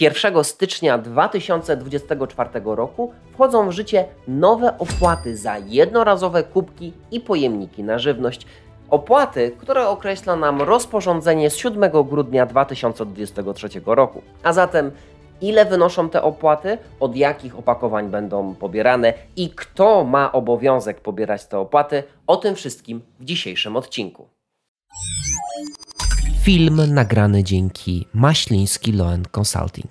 1 stycznia 2024 roku wchodzą w życie nowe opłaty za jednorazowe kubki i pojemniki na żywność. Opłaty, które określa nam rozporządzenie z 7 grudnia 2023 roku. A zatem ile wynoszą te opłaty, od jakich opakowań będą pobierane i kto ma obowiązek pobierać te opłaty, o tym wszystkim w dzisiejszym odcinku. Film nagrany dzięki Maśliński Loan Consulting.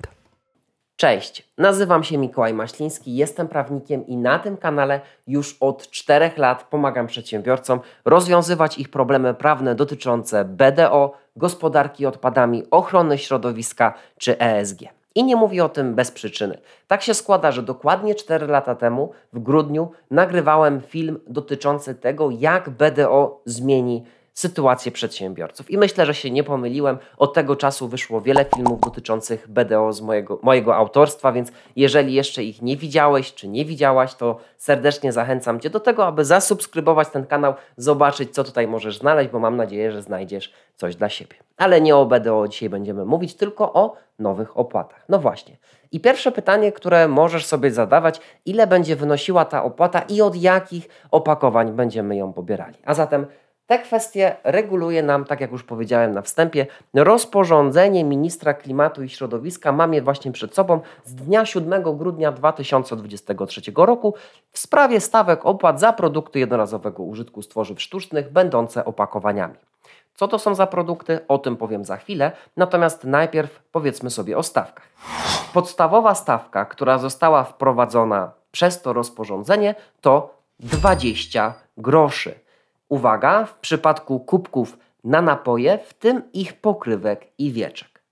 Cześć, nazywam się Mikołaj Maśliński, jestem prawnikiem i na tym kanale już od czterech lat pomagam przedsiębiorcom rozwiązywać ich problemy prawne dotyczące BDO, gospodarki odpadami, ochrony środowiska czy ESG. I nie mówię o tym bez przyczyny. Tak się składa, że dokładnie 4 lata temu, w grudniu, nagrywałem film dotyczący tego, jak BDO zmieni sytuację przedsiębiorców. I myślę, że się nie pomyliłem. Od tego czasu wyszło wiele filmów dotyczących BDO z mojego, mojego autorstwa, więc jeżeli jeszcze ich nie widziałeś czy nie widziałaś, to serdecznie zachęcam Cię do tego, aby zasubskrybować ten kanał, zobaczyć, co tutaj możesz znaleźć, bo mam nadzieję, że znajdziesz coś dla siebie. Ale nie o BDO dzisiaj będziemy mówić, tylko o nowych opłatach. No właśnie. I pierwsze pytanie, które możesz sobie zadawać, ile będzie wynosiła ta opłata i od jakich opakowań będziemy ją pobierali. A zatem te kwestie reguluje nam, tak jak już powiedziałem na wstępie, rozporządzenie ministra klimatu i środowiska. Mam je właśnie przed sobą z dnia 7 grudnia 2023 roku w sprawie stawek opłat za produkty jednorazowego użytku z tworzyw sztucznych będące opakowaniami. Co to są za produkty, o tym powiem za chwilę, natomiast najpierw powiedzmy sobie o stawkach. Podstawowa stawka, która została wprowadzona przez to rozporządzenie, to 20 groszy. Uwaga, w przypadku kubków na napoje, w tym ich pokrywek i wieczek.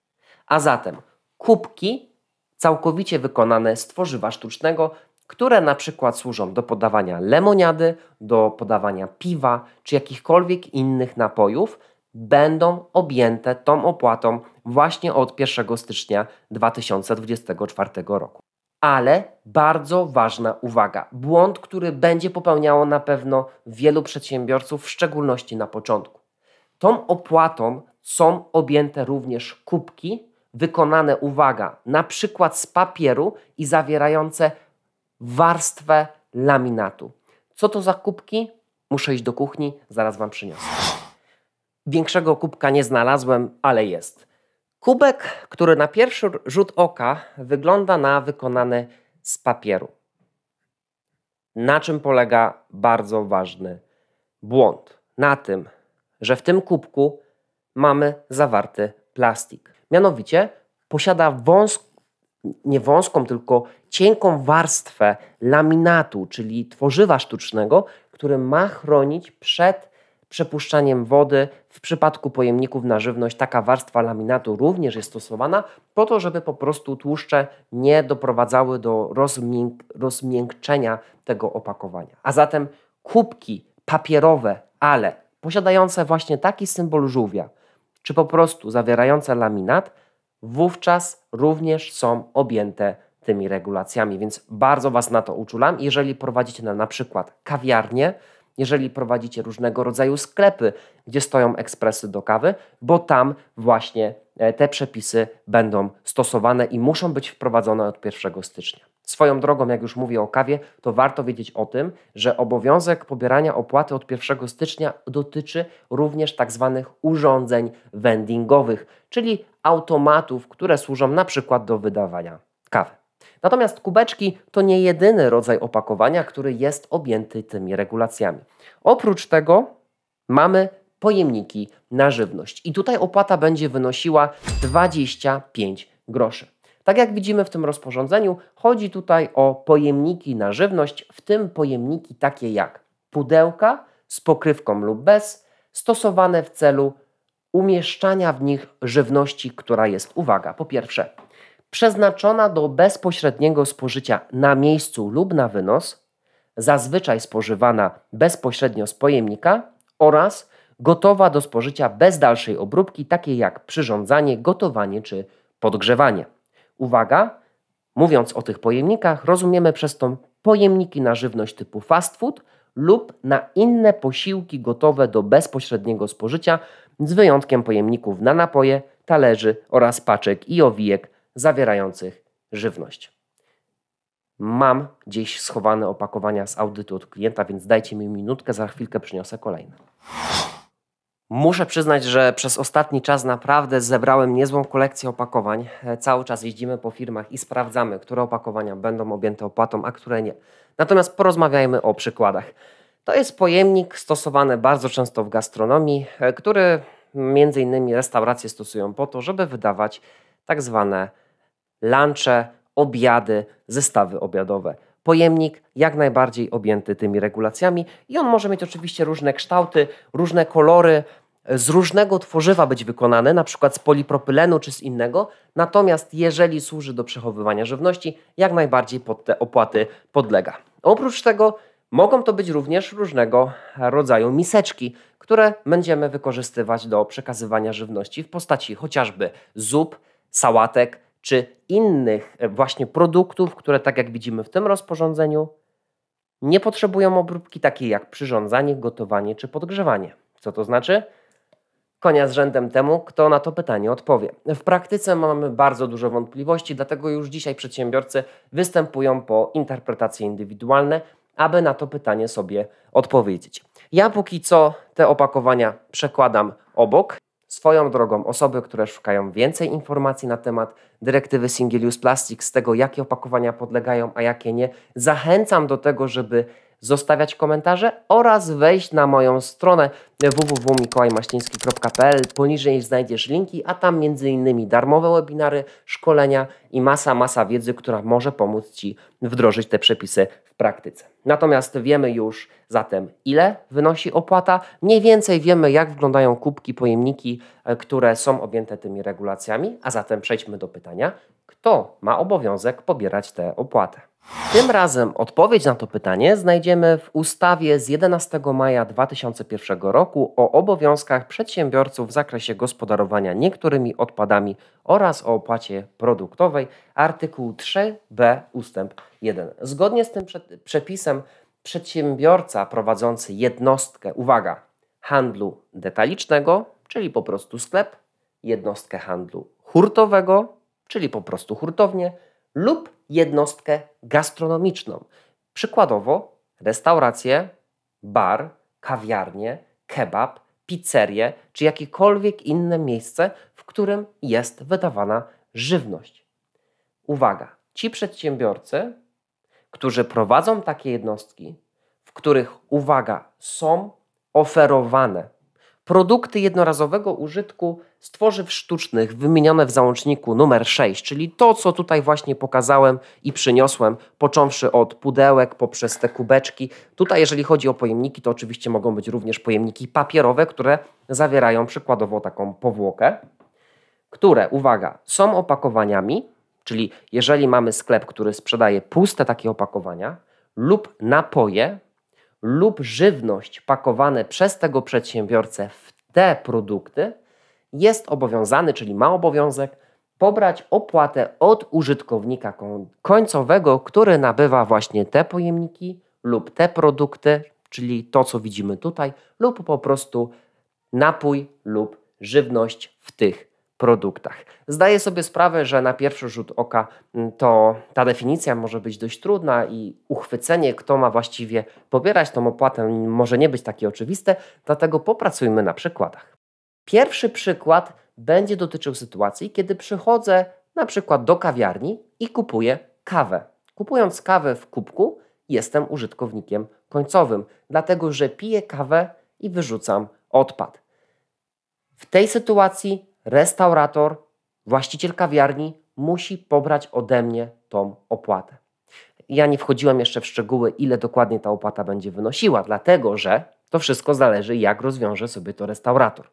A zatem kubki całkowicie wykonane z tworzywa sztucznego, które na przykład służą do podawania lemoniady, do podawania piwa czy jakichkolwiek innych napojów, będą objęte tą opłatą właśnie od 1 stycznia 2024 roku ale bardzo ważna uwaga. Błąd, który będzie popełniało na pewno wielu przedsiębiorców, w szczególności na początku. Tą opłatą są objęte również kubki wykonane, uwaga, na przykład z papieru i zawierające warstwę laminatu. Co to za kubki? Muszę iść do kuchni, zaraz Wam przyniosę. Większego kubka nie znalazłem, ale jest. Kubek, który na pierwszy rzut oka wygląda na wykonany z papieru. Na czym polega bardzo ważny błąd? Na tym, że w tym kubku mamy zawarty plastik. Mianowicie posiada wąską, nie wąską, tylko cienką warstwę laminatu, czyli tworzywa sztucznego, który ma chronić przed przepuszczaniem wody. W przypadku pojemników na żywność taka warstwa laminatu również jest stosowana po to, żeby po prostu tłuszcze nie doprowadzały do rozmięk rozmiękczenia tego opakowania. A zatem kubki papierowe, ale posiadające właśnie taki symbol żółwia, czy po prostu zawierające laminat, wówczas również są objęte tymi regulacjami, więc bardzo Was na to uczulam. Jeżeli prowadzicie na, na przykład kawiarnię, jeżeli prowadzicie różnego rodzaju sklepy, gdzie stoją ekspresy do kawy, bo tam właśnie e, te przepisy będą stosowane i muszą być wprowadzone od 1 stycznia. Swoją drogą, jak już mówię o kawie, to warto wiedzieć o tym, że obowiązek pobierania opłaty od 1 stycznia dotyczy również tzw. Tak urządzeń vendingowych, czyli automatów, które służą na przykład do wydawania kawy. Natomiast kubeczki to nie jedyny rodzaj opakowania, który jest objęty tymi regulacjami. Oprócz tego mamy pojemniki na żywność i tutaj opłata będzie wynosiła 25 groszy. Tak jak widzimy w tym rozporządzeniu, chodzi tutaj o pojemniki na żywność, w tym pojemniki takie jak pudełka z pokrywką lub bez, stosowane w celu umieszczania w nich żywności, która jest, uwaga, po pierwsze przeznaczona do bezpośredniego spożycia na miejscu lub na wynos, zazwyczaj spożywana bezpośrednio z pojemnika oraz gotowa do spożycia bez dalszej obróbki, takiej jak przyrządzanie, gotowanie czy podgrzewanie. Uwaga, mówiąc o tych pojemnikach, rozumiemy przez to pojemniki na żywność typu fast food lub na inne posiłki gotowe do bezpośredniego spożycia, z wyjątkiem pojemników na napoje, talerzy oraz paczek i owijek zawierających żywność. Mam gdzieś schowane opakowania z audytu od klienta, więc dajcie mi minutkę, za chwilkę przyniosę kolejne. Muszę przyznać, że przez ostatni czas naprawdę zebrałem niezłą kolekcję opakowań. Cały czas jeździmy po firmach i sprawdzamy, które opakowania będą objęte opłatą, a które nie. Natomiast porozmawiajmy o przykładach. To jest pojemnik stosowany bardzo często w gastronomii, który między innymi restauracje stosują po to, żeby wydawać tak zwane lunche, obiady, zestawy obiadowe. Pojemnik jak najbardziej objęty tymi regulacjami i on może mieć oczywiście różne kształty, różne kolory, z różnego tworzywa być wykonany, na przykład z polipropylenu czy z innego, natomiast jeżeli służy do przechowywania żywności, jak najbardziej pod te opłaty podlega. Oprócz tego mogą to być również różnego rodzaju miseczki, które będziemy wykorzystywać do przekazywania żywności w postaci chociażby zup, sałatek, czy innych e, właśnie produktów, które tak jak widzimy w tym rozporządzeniu, nie potrzebują obróbki takiej jak przyrządzanie, gotowanie czy podgrzewanie. Co to znaczy? Konia z rzędem temu, kto na to pytanie odpowie. W praktyce mamy bardzo dużo wątpliwości, dlatego już dzisiaj przedsiębiorcy występują po interpretacje indywidualne, aby na to pytanie sobie odpowiedzieć. Ja póki co te opakowania przekładam obok. Swoją drogą, osoby, które szukają więcej informacji na temat dyrektywy Single Use Plastic, z tego, jakie opakowania podlegają, a jakie nie, zachęcam do tego, żeby zostawiać komentarze oraz wejść na moją stronę www.mikołajmaściński.pl. Poniżej znajdziesz linki, a tam m.in. darmowe webinary, szkolenia i masa, masa wiedzy, która może pomóc Ci wdrożyć te przepisy w praktyce. Natomiast wiemy już zatem, ile wynosi opłata. Mniej więcej wiemy, jak wyglądają kubki, pojemniki, e, które są objęte tymi regulacjami, a zatem przejdźmy do pytania, kto ma obowiązek pobierać tę opłatę. Tym razem odpowiedź na to pytanie znajdziemy w ustawie z 11 maja 2001 roku o obowiązkach przedsiębiorców w zakresie gospodarowania niektórymi odpadami oraz o opłacie produktowej, artykuł 3b ustęp 1. Zgodnie z tym przepisem przedsiębiorca prowadzący jednostkę, uwaga, handlu detalicznego, czyli po prostu sklep, jednostkę handlu hurtowego, czyli po prostu hurtownię, lub jednostkę gastronomiczną. Przykładowo restaurację, bar, kawiarnię, kebab, pizzerię czy jakiekolwiek inne miejsce, w którym jest wydawana żywność. Uwaga, ci przedsiębiorcy, którzy prowadzą takie jednostki, w których, uwaga, są oferowane produkty jednorazowego użytku z tworzyw sztucznych wymienione w załączniku numer 6, czyli to, co tutaj właśnie pokazałem i przyniosłem, począwszy od pudełek poprzez te kubeczki. Tutaj, jeżeli chodzi o pojemniki, to oczywiście mogą być również pojemniki papierowe, które zawierają przykładowo taką powłokę, które, uwaga, są opakowaniami, czyli jeżeli mamy sklep, który sprzedaje puste takie opakowania lub napoje, lub żywność pakowane przez tego przedsiębiorcę w te produkty, jest obowiązany, czyli ma obowiązek pobrać opłatę od użytkownika końcowego, który nabywa właśnie te pojemniki lub te produkty, czyli to, co widzimy tutaj, lub po prostu napój lub żywność w tych produktach. Zdaję sobie sprawę, że na pierwszy rzut oka mm, to ta definicja może być dość trudna i uchwycenie, kto ma właściwie pobierać tą opłatę, może nie być takie oczywiste, dlatego popracujmy na przykładach. Pierwszy przykład będzie dotyczył sytuacji, kiedy przychodzę na przykład do kawiarni i kupuję kawę. Kupując kawę w kubku, jestem użytkownikiem końcowym, dlatego że piję kawę i wyrzucam odpad. W tej sytuacji restaurator, właściciel kawiarni musi pobrać ode mnie tą opłatę. Ja nie wchodziłam jeszcze w szczegóły, ile dokładnie ta opłata będzie wynosiła, dlatego że to wszystko zależy, jak rozwiąże sobie to restaurator.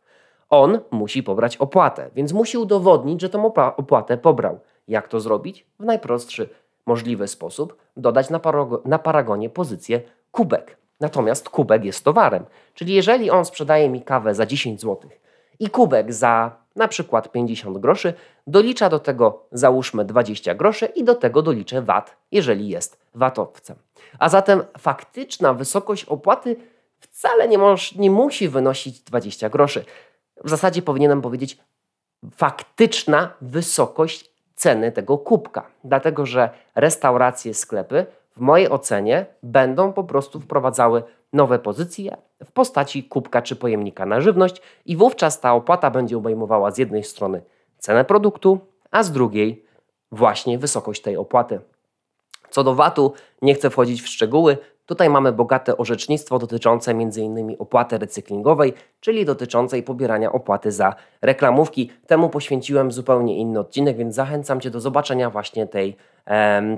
On musi pobrać opłatę, więc musi udowodnić, że tą opłatę pobrał. Jak to zrobić? W najprostszy możliwy sposób dodać na, na paragonie pozycję kubek. Natomiast kubek jest towarem, czyli jeżeli on sprzedaje mi kawę za 10 złotych, i kubek za na przykład 50 groszy dolicza do tego załóżmy 20 groszy i do tego doliczę VAT, jeżeli jest vat A zatem faktyczna wysokość opłaty wcale nie, moż, nie musi wynosić 20 groszy. W zasadzie powinienem powiedzieć faktyczna wysokość ceny tego kubka, dlatego że restauracje, sklepy w mojej ocenie będą po prostu wprowadzały nowe pozycje w postaci kubka czy pojemnika na żywność i wówczas ta opłata będzie obejmowała z jednej strony cenę produktu, a z drugiej właśnie wysokość tej opłaty. Co do VAT-u, nie chcę wchodzić w szczegóły, Tutaj mamy bogate orzecznictwo dotyczące m.in. opłaty recyklingowej, czyli dotyczącej pobierania opłaty za reklamówki. Temu poświęciłem zupełnie inny odcinek, więc zachęcam Cię do zobaczenia właśnie tej,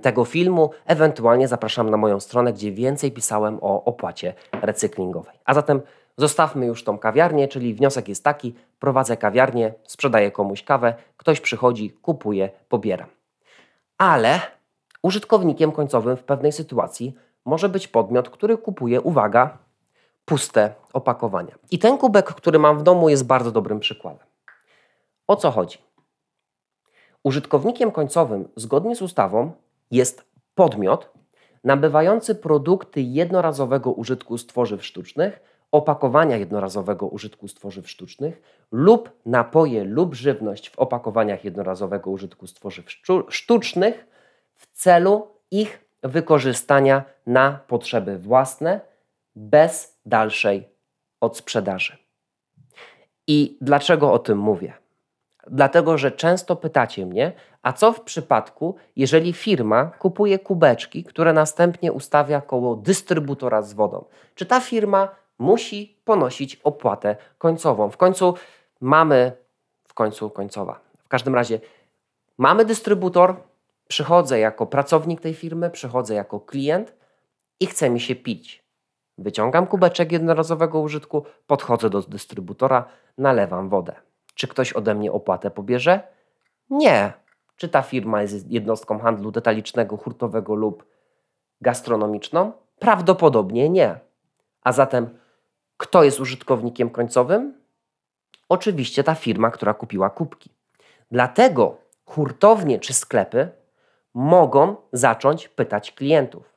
tego filmu. Ewentualnie zapraszam na moją stronę, gdzie więcej pisałem o opłacie recyklingowej. A zatem zostawmy już tą kawiarnię, czyli wniosek jest taki: prowadzę kawiarnię, sprzedaję komuś kawę, ktoś przychodzi, kupuje, pobieram. Ale użytkownikiem końcowym w pewnej sytuacji może być podmiot, który kupuje, uwaga, puste opakowania. I ten kubek, który mam w domu, jest bardzo dobrym przykładem. O co chodzi? Użytkownikiem końcowym, zgodnie z ustawą, jest podmiot nabywający produkty jednorazowego użytku z tworzyw sztucznych, opakowania jednorazowego użytku z tworzyw sztucznych lub napoje lub żywność w opakowaniach jednorazowego użytku z tworzyw sztucznych w celu ich wykorzystania na potrzeby własne bez dalszej odsprzedaży. I dlaczego o tym mówię? Dlatego, że często pytacie mnie, a co w przypadku, jeżeli firma kupuje kubeczki, które następnie ustawia koło dystrybutora z wodą? Czy ta firma musi ponosić opłatę końcową? W końcu mamy, w końcu końcowa, w każdym razie mamy dystrybutor, Przychodzę jako pracownik tej firmy, przychodzę jako klient i chcę mi się pić. Wyciągam kubeczek jednorazowego użytku, podchodzę do dystrybutora, nalewam wodę. Czy ktoś ode mnie opłatę pobierze? Nie. Czy ta firma jest jednostką handlu detalicznego, hurtowego lub gastronomiczną? Prawdopodobnie nie. A zatem, kto jest użytkownikiem końcowym? Oczywiście ta firma, która kupiła kubki. Dlatego hurtownie czy sklepy mogą zacząć pytać klientów: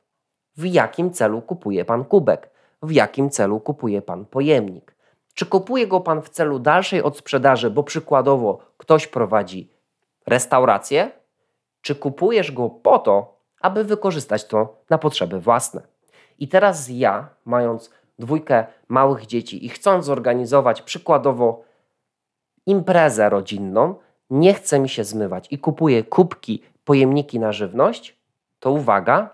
w jakim celu kupuje pan kubek? W jakim celu kupuje pan pojemnik? Czy kupuje go pan w celu dalszej odsprzedaży, bo przykładowo ktoś prowadzi restaurację? Czy kupujesz go po to, aby wykorzystać to na potrzeby własne? I teraz ja, mając dwójkę małych dzieci i chcąc zorganizować przykładowo imprezę rodzinną, nie chcę mi się zmywać i kupuję kubki pojemniki na żywność, to uwaga,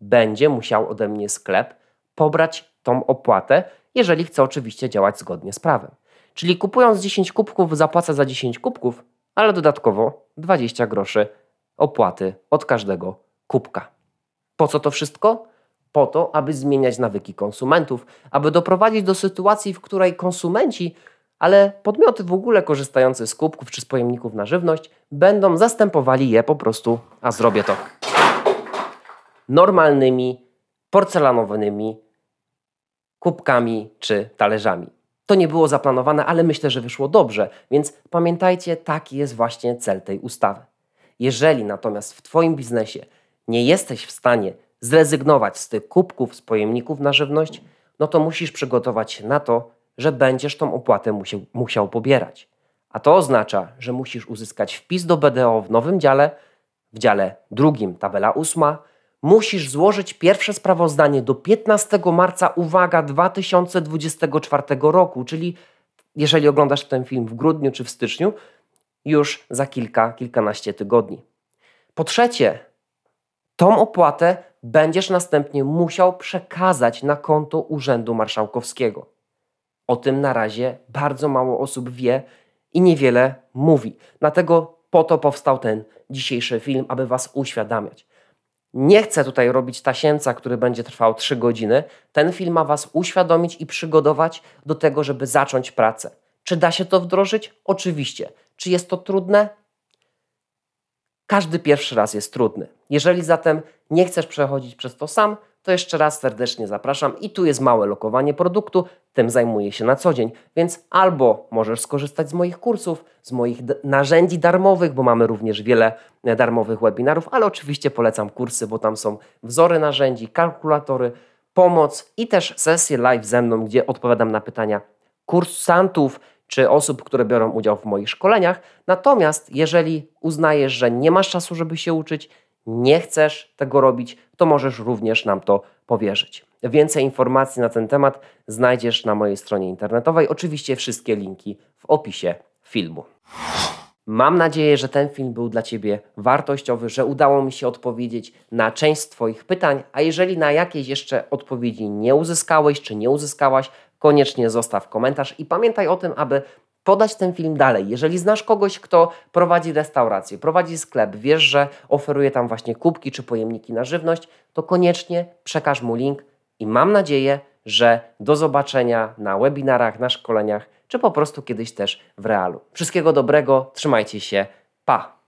będzie musiał ode mnie sklep pobrać tą opłatę, jeżeli chce oczywiście działać zgodnie z prawem. Czyli kupując 10 kubków, zapłaca za 10 kubków, ale dodatkowo 20 groszy opłaty od każdego kubka. Po co to wszystko? Po to, aby zmieniać nawyki konsumentów, aby doprowadzić do sytuacji, w której konsumenci ale podmioty w ogóle korzystające z kubków czy z pojemników na żywność będą zastępowali je po prostu, a zrobię to, normalnymi, porcelanowymi kubkami czy talerzami. To nie było zaplanowane, ale myślę, że wyszło dobrze, więc pamiętajcie, taki jest właśnie cel tej ustawy. Jeżeli natomiast w Twoim biznesie nie jesteś w stanie zrezygnować z tych kubków, z pojemników na żywność, no to musisz przygotować się na to, że będziesz tą opłatę musiał, musiał pobierać. A to oznacza, że musisz uzyskać wpis do BDO w nowym dziale, w dziale drugim, tabela ósma. Musisz złożyć pierwsze sprawozdanie do 15 marca, uwaga, 2024 roku, czyli jeżeli oglądasz ten film w grudniu czy w styczniu, już za kilka, kilkanaście tygodni. Po trzecie, tą opłatę będziesz następnie musiał przekazać na konto Urzędu Marszałkowskiego o tym na razie bardzo mało osób wie i niewiele mówi. Dlatego po to powstał ten dzisiejszy film, aby Was uświadamiać. Nie chcę tutaj robić tasięca, który będzie trwał 3 godziny. Ten film ma Was uświadomić i przygotować do tego, żeby zacząć pracę. Czy da się to wdrożyć? Oczywiście. Czy jest to trudne? Każdy pierwszy raz jest trudny. Jeżeli zatem nie chcesz przechodzić przez to sam, to jeszcze raz serdecznie zapraszam i tu jest małe lokowanie produktu, tym zajmuję się na co dzień, więc albo możesz skorzystać z moich kursów, z moich narzędzi darmowych, bo mamy również wiele e, darmowych webinarów, ale oczywiście polecam kursy, bo tam są wzory narzędzi, kalkulatory, pomoc i też sesje live ze mną, gdzie odpowiadam na pytania kursantów, czy osób, które biorą udział w moich szkoleniach. Natomiast jeżeli uznajesz, że nie masz czasu, żeby się uczyć, nie chcesz tego robić, to możesz również nam to powierzyć. Więcej informacji na ten temat znajdziesz na mojej stronie internetowej. Oczywiście wszystkie linki w opisie filmu. Mam nadzieję, że ten film był dla Ciebie wartościowy, że udało mi się odpowiedzieć na część Twoich pytań, a jeżeli na jakieś jeszcze odpowiedzi nie uzyskałeś czy nie uzyskałaś, koniecznie zostaw komentarz i pamiętaj o tym, aby podać ten film dalej. Jeżeli znasz kogoś, kto prowadzi restaurację, prowadzi sklep, wiesz, że oferuje tam właśnie kubki czy pojemniki na żywność, to koniecznie przekaż mu link i mam nadzieję, że do zobaczenia na webinarach, na szkoleniach, czy po prostu kiedyś też w realu. Wszystkiego dobrego, trzymajcie się, pa!